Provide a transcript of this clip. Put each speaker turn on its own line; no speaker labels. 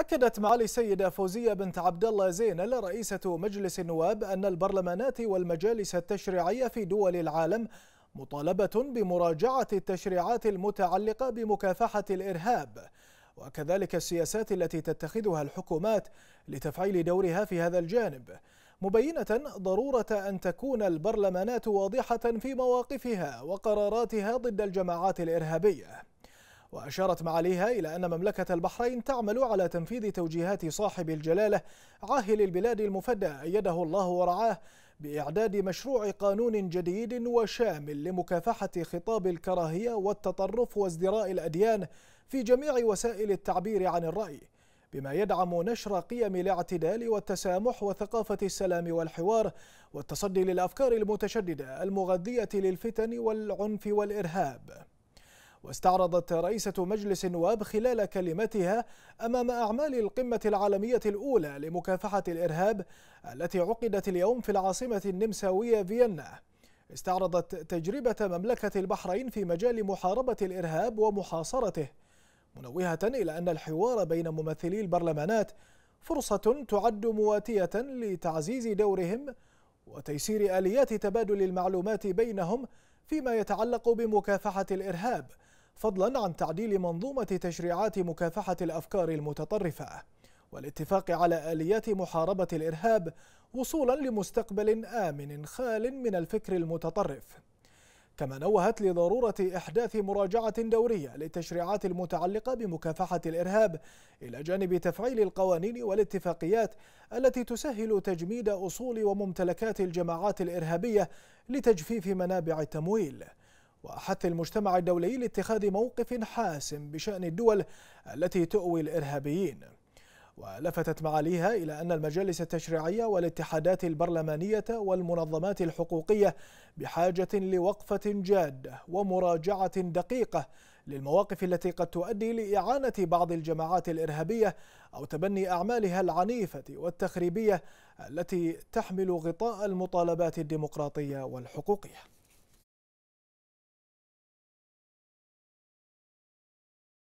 أكدت معالي السيدة فوزية بنت عبد الله زينل رئيسة مجلس النواب أن البرلمانات والمجالس التشريعية في دول العالم مطالبة بمراجعة التشريعات المتعلقة بمكافحة الإرهاب وكذلك السياسات التي تتخذها الحكومات لتفعيل دورها في هذا الجانب مبينة ضرورة أن تكون البرلمانات واضحة في مواقفها وقراراتها ضد الجماعات الإرهابية وأشارت معاليها إلى أن مملكة البحرين تعمل على تنفيذ توجيهات صاحب الجلالة عاهل البلاد المفدى أيده الله ورعاه بإعداد مشروع قانون جديد وشامل لمكافحة خطاب الكراهية والتطرف وازدراء الأديان في جميع وسائل التعبير عن الرأي بما يدعم نشر قيم الاعتدال والتسامح وثقافة السلام والحوار والتصدي للأفكار المتشددة المغذية للفتن والعنف والإرهاب واستعرضت رئيسة مجلس النواب خلال كلمتها أمام أعمال القمة العالمية الأولى لمكافحة الإرهاب التي عقدت اليوم في العاصمة النمساوية فيينا استعرضت تجربة مملكة البحرين في مجال محاربة الإرهاب ومحاصرته منوهة إلى أن الحوار بين ممثلي البرلمانات فرصة تعد مواتية لتعزيز دورهم وتيسير آليات تبادل المعلومات بينهم فيما يتعلق بمكافحة الإرهاب فضلا عن تعديل منظومة تشريعات مكافحة الأفكار المتطرفة والاتفاق على آليات محاربة الإرهاب وصولا لمستقبل آمن خال من الفكر المتطرف كما نوهت لضرورة إحداث مراجعة دورية للتشريعات المتعلقة بمكافحة الإرهاب إلى جانب تفعيل القوانين والاتفاقيات التي تسهل تجميد أصول وممتلكات الجماعات الإرهابية لتجفيف منابع التمويل وحث المجتمع الدولي لاتخاذ موقف حاسم بشأن الدول التي تؤوي الإرهابيين ولفتت معاليها إلى أن المجالس التشريعية والاتحادات البرلمانية والمنظمات الحقوقية بحاجة لوقفة جادة ومراجعة دقيقة للمواقف التي قد تؤدي لإعانة بعض الجماعات الإرهابية أو تبني أعمالها العنيفة والتخريبية التي تحمل غطاء المطالبات الديمقراطية والحقوقية